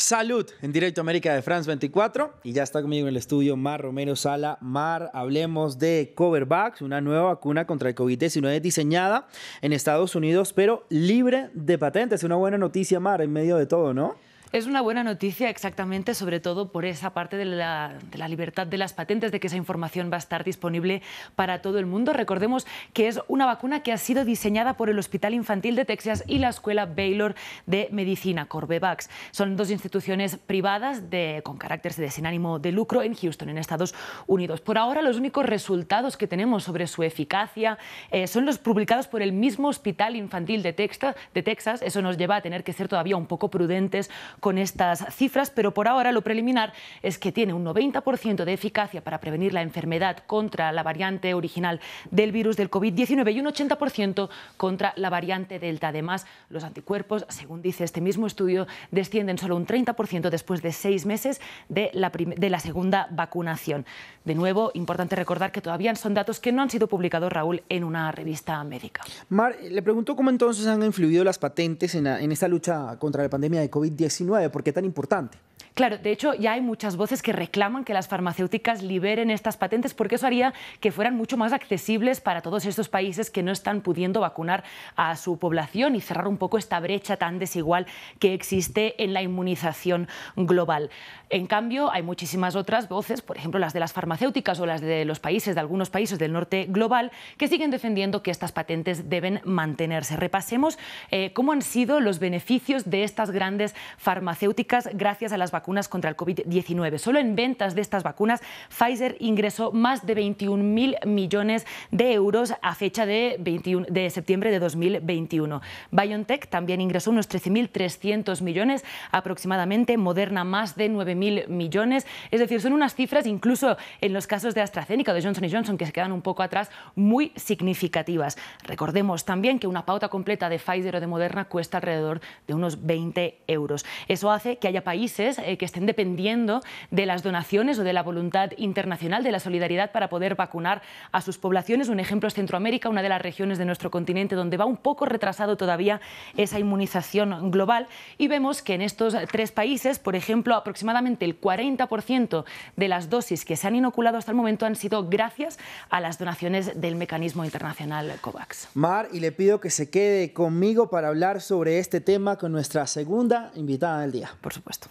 Salud en directo América de France 24 y ya está conmigo en el estudio Mar Romero Sala. Mar, hablemos de Coverbacks, una nueva vacuna contra el COVID-19 diseñada en Estados Unidos pero libre de patentes. Una buena noticia, Mar, en medio de todo, ¿no? Es una buena noticia exactamente, sobre todo por esa parte de la, libertad de las patentes, de que esa información va a estar disponible para todo el mundo. Recordemos que es una vacuna que ha sido diseñada por el Hospital Infantil de Texas y la Escuela Baylor de Medicina, Corbevax. Son dos instituciones privadas de, con carácter de sin ánimo de lucro en Houston, en Estados Unidos. Por ahora, los únicos resultados que tenemos sobre su eficacia eh, son los publicados por el mismo Hospital Infantil de Texas. Eso nos lleva a tener que ser todavía un poco prudentes con estas cifras, pero por ahora lo preliminar es que tiene un 90% de eficacia para prevenir la enfermedad contra la variante original del virus del COVID-19 y un 80% contra la variante Delta. Además, los anticuerpos, según dice este mismo estudio, descienden solo un 30% después de seis meses de la, de la segunda vacunación. De nuevo, importante recordar que todavía son datos que no han sido publicados, Raúl, en una revista médica. Mar, le pregunto cómo entonces han influido las patentes en, en esta lucha contra la pandemia de COVID-19 ¿Por qué tan importante? Claro, de hecho ya hay muchas voces que reclaman que las farmacéuticas liberen estas patentes porque eso haría que fueran mucho más accesibles para todos estos países que no están pudiendo vacunar a su población y cerrar un poco esta brecha tan desigual que existe en la inmunización global. En cambio, hay muchísimas otras voces, por ejemplo las de las farmacéuticas o las de los países, de algunos países del norte global, que siguen defendiendo que estas patentes deben mantenerse. Repasemos eh, cómo han sido los beneficios de estas grandes farmacéuticas farmacéuticas gracias a las vacunas contra el COVID-19. Solo en ventas de estas vacunas, Pfizer ingresó más de 21.000 millones de euros a fecha de, 21, de septiembre de 2021. BioNTech también ingresó unos 13.300 millones aproximadamente, Moderna más de 9.000 millones. Es decir, son unas cifras, incluso en los casos de AstraZeneca o de Johnson Johnson, que se quedan un poco atrás, muy significativas. Recordemos también que una pauta completa de Pfizer o de Moderna cuesta alrededor de unos 20 euros. Eso hace que haya países eh, que estén dependiendo de las donaciones o de la voluntad internacional, de la solidaridad para poder vacunar a sus poblaciones. Un ejemplo es Centroamérica, una de las regiones de nuestro continente donde va un poco retrasado todavía esa inmunización global. Y vemos que en estos tres países, por ejemplo, aproximadamente el 40% de las dosis que se han inoculado hasta el momento han sido gracias a las donaciones del mecanismo internacional COVAX. Mar, y le pido que se quede conmigo para hablar sobre este tema con nuestra segunda invitada del día, por supuesto.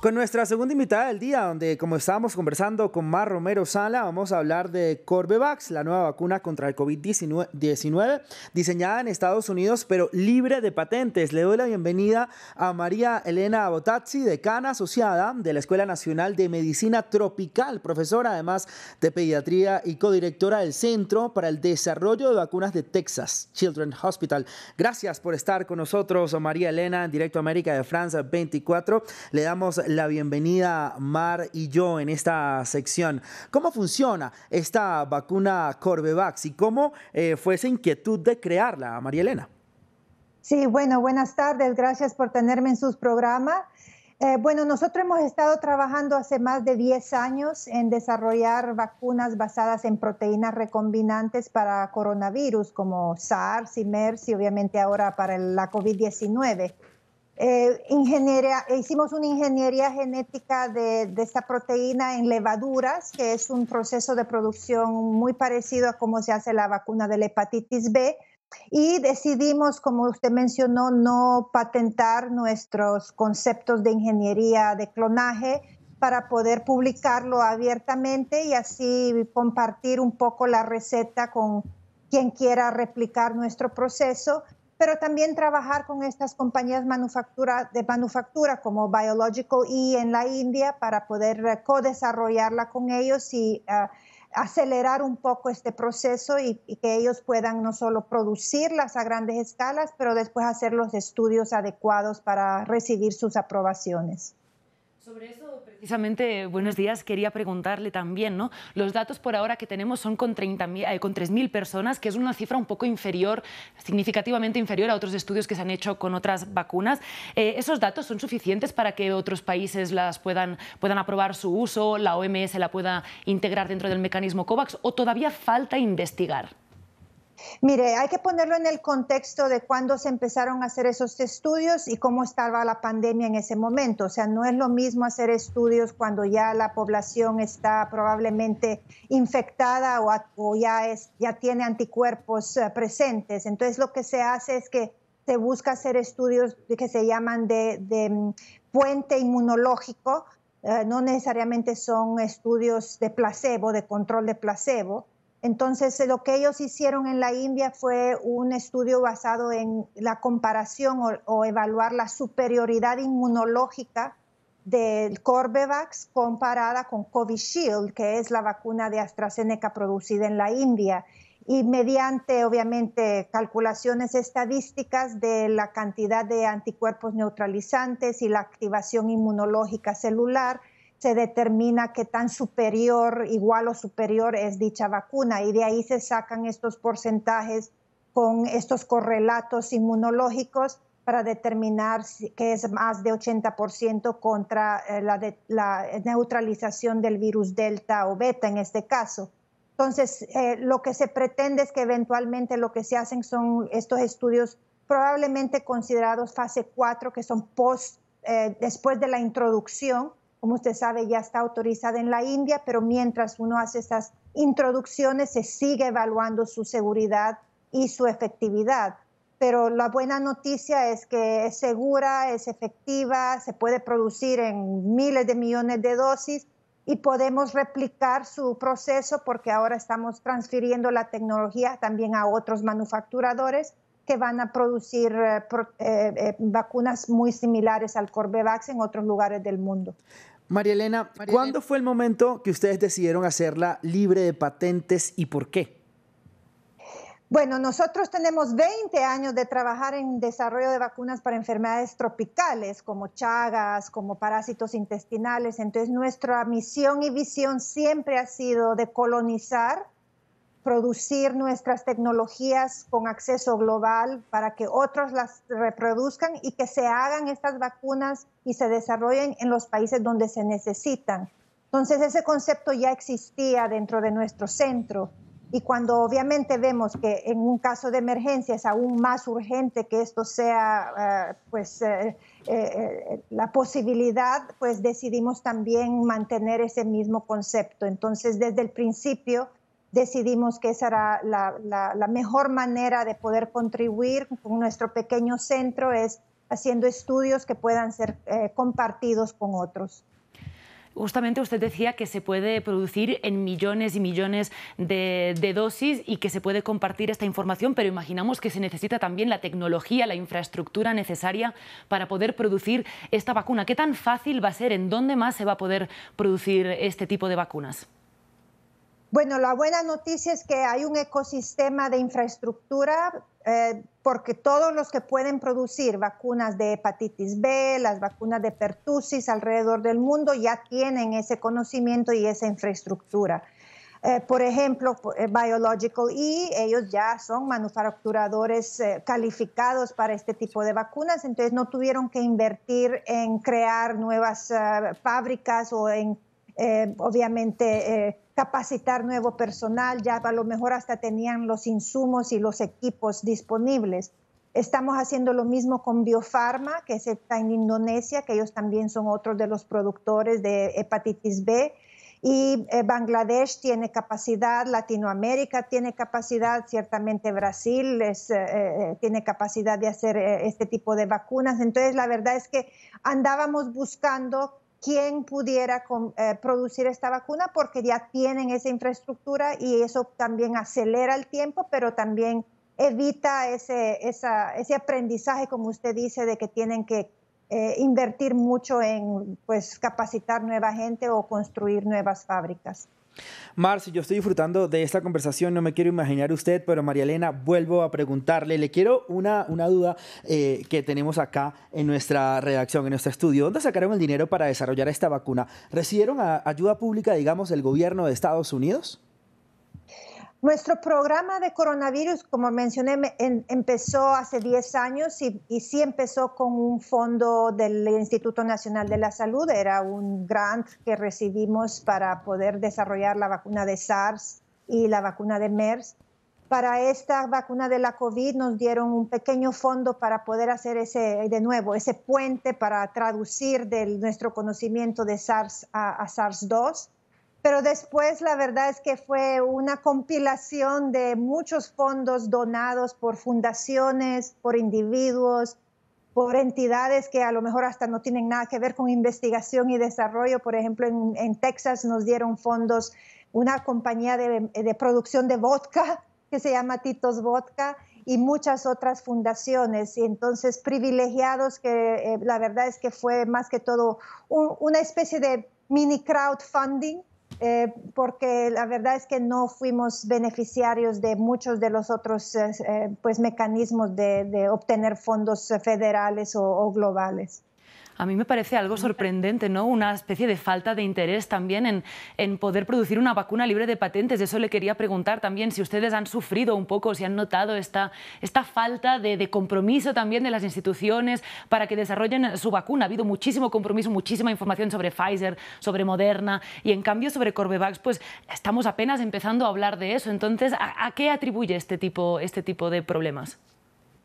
Con nuestra segunda invitada del día, donde como estábamos conversando con Mar Romero Sala, vamos a hablar de Corbevax, la nueva vacuna contra el COVID-19, diseñada en Estados Unidos pero libre de patentes. Le doy la bienvenida a María Elena Botazzi, decana asociada de la Escuela Nacional de Medicina Tropical, profesora además de pediatría y codirectora del Centro para el Desarrollo de Vacunas de Texas Children's Hospital. Gracias por estar con nosotros, María Elena, en Directo América de Francia 24. Le damos la bienvenida Mar y yo en esta sección. ¿Cómo funciona esta vacuna Corbevax y cómo eh, fue esa inquietud de crearla, María Elena? Sí, bueno, buenas tardes, gracias por tenerme en sus programas. Eh, bueno, nosotros hemos estado trabajando hace más de 10 años en desarrollar vacunas basadas en proteínas recombinantes para coronavirus, como SARS y MERS y obviamente ahora para la COVID-19. Eh, hicimos una ingeniería genética de, de, esta proteína en levaduras, que es un proceso de producción muy parecido a cómo se hace la vacuna de la hepatitis B. Y decidimos, como usted mencionó, no patentar nuestros conceptos de ingeniería de clonaje para poder publicarlo abiertamente y así compartir un poco la receta con quien quiera replicar nuestro proceso pero también trabajar con estas compañías de manufactura como Biological E en la India para poder eh, co-desarrollarla con ellos y eh, acelerar un poco este proceso y, que ellos puedan no solo producirlas a grandes escalas, pero después hacer los estudios adecuados para recibir sus aprobaciones. Sobre eso, precisamente, buenos días, quería preguntarle también, ¿no? Los datos por ahora que tenemos son con, 3.000 eh, personas, que es una cifra un poco inferior, significativamente inferior a otros estudios que se han hecho con otras vacunas. Eh, ¿Esos datos son suficientes para que otros países las puedan, puedan aprobar su uso, la OMS la pueda integrar dentro del mecanismo COVAX o todavía falta investigar? Mire, hay que ponerlo en el contexto de cuándo se empezaron a hacer esos estudios y cómo estaba la pandemia en ese momento. O sea, no es lo mismo hacer estudios cuando ya la población está probablemente infectada o, ya, ya tiene anticuerpos eh, presentes. Entonces, lo que se hace es que se busca hacer estudios que se llaman de, mm, puente inmunológico. Eh, no necesariamente son estudios de placebo, de control de placebo, entonces, lo que ellos hicieron en la India fue un estudio basado en la comparación o, evaluar la superioridad inmunológica del Corbevax comparada con Shield, que es la vacuna de AstraZeneca producida en la India, y mediante, obviamente, calculaciones estadísticas de la cantidad de anticuerpos neutralizantes y la activación inmunológica celular, se determina qué tan superior, igual o superior es dicha vacuna y de ahí se sacan estos porcentajes con estos correlatos inmunológicos para determinar que es más de 80% contra eh, la, neutralización del virus delta o beta en este caso. Entonces, eh, lo que se pretende es que eventualmente lo que se hacen son estos estudios probablemente considerados fase 4, que son post, eh, después de la introducción, como usted sabe, ya está autorizada en la India, pero mientras uno hace estas introducciones, se sigue evaluando su seguridad y su efectividad. Pero la buena noticia es que es segura, es efectiva, se puede producir en miles de millones de dosis y podemos replicar su proceso porque ahora estamos transfiriendo la tecnología también a otros manufacturadores que van a producir eh, eh, eh, vacunas muy similares al Corbevax en otros lugares del mundo. María Elena, ¿cuándo fue el momento que ustedes decidieron hacerla libre de patentes y por qué? Bueno, nosotros tenemos 20 años de trabajar en desarrollo de vacunas para enfermedades tropicales, como chagas, como parásitos intestinales. Entonces, nuestra misión y visión siempre ha sido de colonizar producir nuestras tecnologías con acceso global para que otros las reproduzcan y que se hagan estas vacunas y se desarrollen en los países donde se necesitan. Entonces ese concepto ya existía dentro de nuestro centro y cuando obviamente vemos que en un caso de emergencia es aún más urgente que esto sea eh, pues eh, eh, la posibilidad, pues decidimos también mantener ese mismo concepto. Entonces desde el principio decidimos que esa era la, mejor manera de poder contribuir con nuestro pequeño centro, es haciendo estudios que puedan ser eh, compartidos con otros. Justamente usted decía que se puede producir en millones y millones de, dosis y que se puede compartir esta información, pero imaginamos que se necesita también la tecnología, la infraestructura necesaria para poder producir esta vacuna. ¿Qué tan fácil va a ser? ¿En dónde más se va a poder producir este tipo de vacunas? Bueno, la buena noticia es que hay un ecosistema de infraestructura eh, porque todos los que pueden producir vacunas de hepatitis B, las vacunas de pertusis alrededor del mundo ya tienen ese conocimiento y esa infraestructura. Eh, por ejemplo, eh, Biological E, ellos ya son manufacturadores calificados para este tipo de vacunas, entonces no tuvieron que invertir en crear nuevas fábricas o en, obviamente, capacitar nuevo personal, ya a lo mejor hasta tenían los insumos y los equipos disponibles. Estamos haciendo lo mismo con Biofarma, que está en Indonesia, que ellos también son otros de los productores de hepatitis B. Y eh, Bangladesh tiene capacidad, Latinoamérica tiene capacidad, ciertamente Brasil eh, eh, tiene capacidad de hacer este tipo de vacunas. Entonces, la verdad es que andábamos buscando quién pudiera eh, producir esta vacuna porque ya tienen esa infraestructura y eso también acelera el tiempo, pero también evita ese, ese aprendizaje, como usted dice, de que tienen que eh, invertir mucho en pues, capacitar nueva gente o construir nuevas fábricas. Marcio, yo estoy disfrutando de esta conversación, no me quiero imaginar usted, pero María Elena, vuelvo a preguntarle, le quiero una, duda eh, que tenemos acá en nuestra redacción, en nuestro estudio. ¿Dónde sacaron el dinero para desarrollar esta vacuna? ¿Recibieron ayuda pública, digamos, del gobierno de Estados Unidos? Nuestro programa de coronavirus, como mencioné, empezó hace 10 años y, sí empezó con un fondo del Instituto Nacional de la Salud. Era un grant que recibimos para poder desarrollar la vacuna de SARS y la vacuna de MERS. Para esta vacuna de la COVID nos dieron un pequeño fondo para poder hacer ese, de nuevo, ese puente para traducir de nuestro conocimiento de SARS a, a SARS-2 pero después la verdad es que fue una compilación de muchos fondos donados por fundaciones, por individuos, por entidades que a lo mejor hasta no tienen nada que ver con investigación y desarrollo. Por ejemplo, en, Texas nos dieron fondos una compañía de, producción de vodka que se llama Titos Vodka y muchas otras fundaciones. Y entonces privilegiados que eh, la verdad es que fue más que todo una especie de mini crowdfunding eh, porque la verdad es que no fuimos beneficiarios de muchos de los otros eh, eh, pues, mecanismos de, obtener fondos federales o globales a mí me parece algo sorprendente, ¿no? Una especie de falta de interés también en, poder producir una vacuna libre de patentes. Eso le quería preguntar también si ustedes han sufrido un poco, si han notado esta, falta de, compromiso también de las instituciones para que desarrollen su vacuna. Ha habido muchísimo compromiso, muchísima información sobre Pfizer, sobre Moderna y en cambio sobre Corbevax, pues estamos apenas empezando a hablar de eso. Entonces, ¿a, qué atribuye este tipo, este tipo de problemas?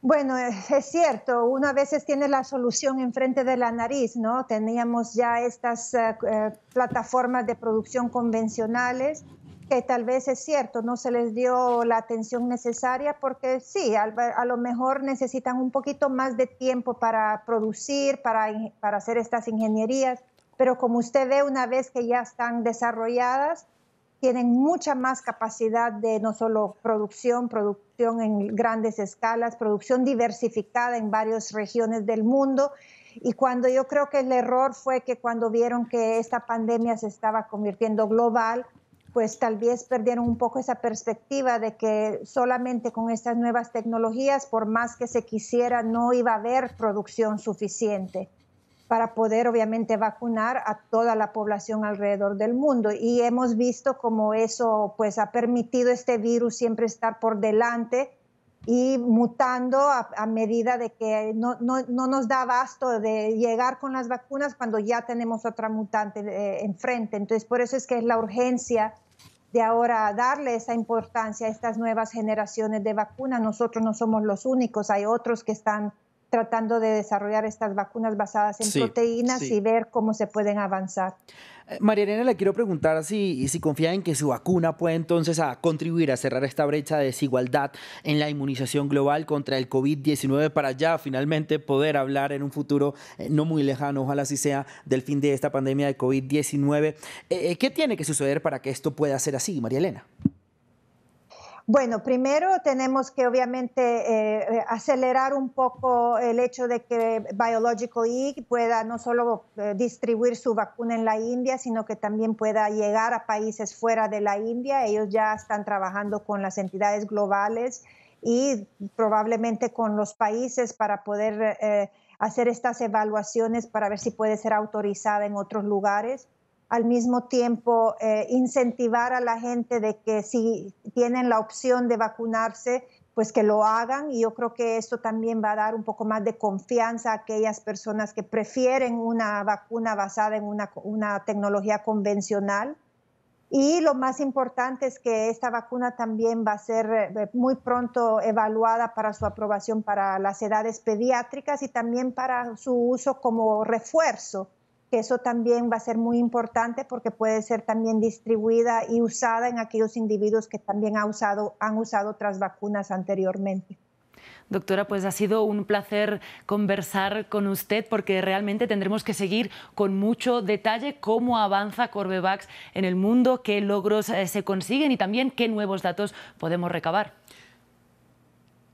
Bueno, es cierto, uno a veces tiene la solución enfrente de la nariz, ¿no? Teníamos ya estas eh, eh, plataformas de producción convencionales que tal vez es cierto, no se les dio la atención necesaria porque sí, a, lo mejor necesitan un poquito más de tiempo para producir, para, para hacer estas ingenierías, pero como usted ve, una vez que ya están desarrolladas, tienen mucha más capacidad de no solo producción, producción en grandes escalas, producción diversificada en varias regiones del mundo. Y cuando yo creo que el error fue que cuando vieron que esta pandemia se estaba convirtiendo global, pues tal vez perdieron un poco esa perspectiva de que solamente con estas nuevas tecnologías, por más que se quisiera, no iba a haber producción suficiente para poder obviamente vacunar a toda la población alrededor del mundo. Y hemos visto cómo eso pues ha permitido este virus siempre estar por delante y mutando a, medida de que no, nos da abasto de llegar con las vacunas cuando ya tenemos otra mutante eh, enfrente. Entonces, por eso es que es la urgencia de ahora darle esa importancia a estas nuevas generaciones de vacunas. Nosotros no somos los únicos, hay otros que están tratando de desarrollar estas vacunas basadas en proteínas y ver cómo se pueden avanzar. Eh, María Elena, le quiero preguntar si, si confía en que su vacuna puede entonces contribuir a cerrar esta brecha de desigualdad en la inmunización global contra el COVID-19 para ya finalmente poder hablar en un futuro eh, no muy lejano, ojalá así sea, del fin de esta pandemia de COVID-19. Eh, ¿Qué tiene que suceder para que esto pueda ser así, María Elena? Bueno, primero tenemos que obviamente eh, acelerar un poco el hecho de que Biological E pueda no solo eh, distribuir su vacuna en la India, sino que también pueda llegar a países fuera de la India. Ellos ya están trabajando con las entidades globales y probablemente con los países para poder eh, hacer estas evaluaciones para ver si puede ser autorizada en otros lugares al mismo tiempo eh, incentivar a la gente de que si tienen la opción de vacunarse, pues que lo hagan y yo creo que esto también va a dar un poco más de confianza a aquellas personas que prefieren una vacuna basada en una tecnología convencional. Y lo más importante es que esta vacuna también va a ser eh, eh, muy pronto evaluada para su aprobación para las edades pediátricas y también para su uso como refuerzo eso también va a ser muy importante porque puede ser también distribuida y usada en aquellos individuos que también han usado otras vacunas anteriormente. Doctora, pues ha sido un placer conversar con usted porque realmente tendremos que seguir con mucho detalle cómo avanza Corbevax en el mundo, qué logros eh, se consiguen y también qué nuevos datos podemos recabar.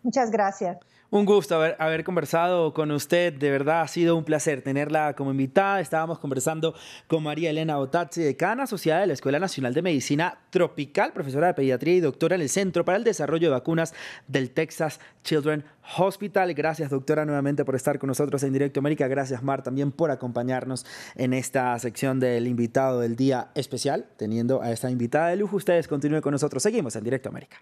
Muchas gracias. Un gusto haber, conversado con usted, de verdad ha sido un placer tenerla como invitada. Estábamos conversando con María Elena de Cana, asociada de la Escuela Nacional de Medicina Tropical, profesora de pediatría y doctora en el Centro para el Desarrollo de Vacunas del Texas Children Hospital. Gracias, doctora, nuevamente por estar con nosotros en Directo América. Gracias, Mar, también por acompañarnos en esta sección del invitado del día especial, teniendo a esta invitada de lujo. Ustedes continúen con nosotros. Seguimos en Directo América.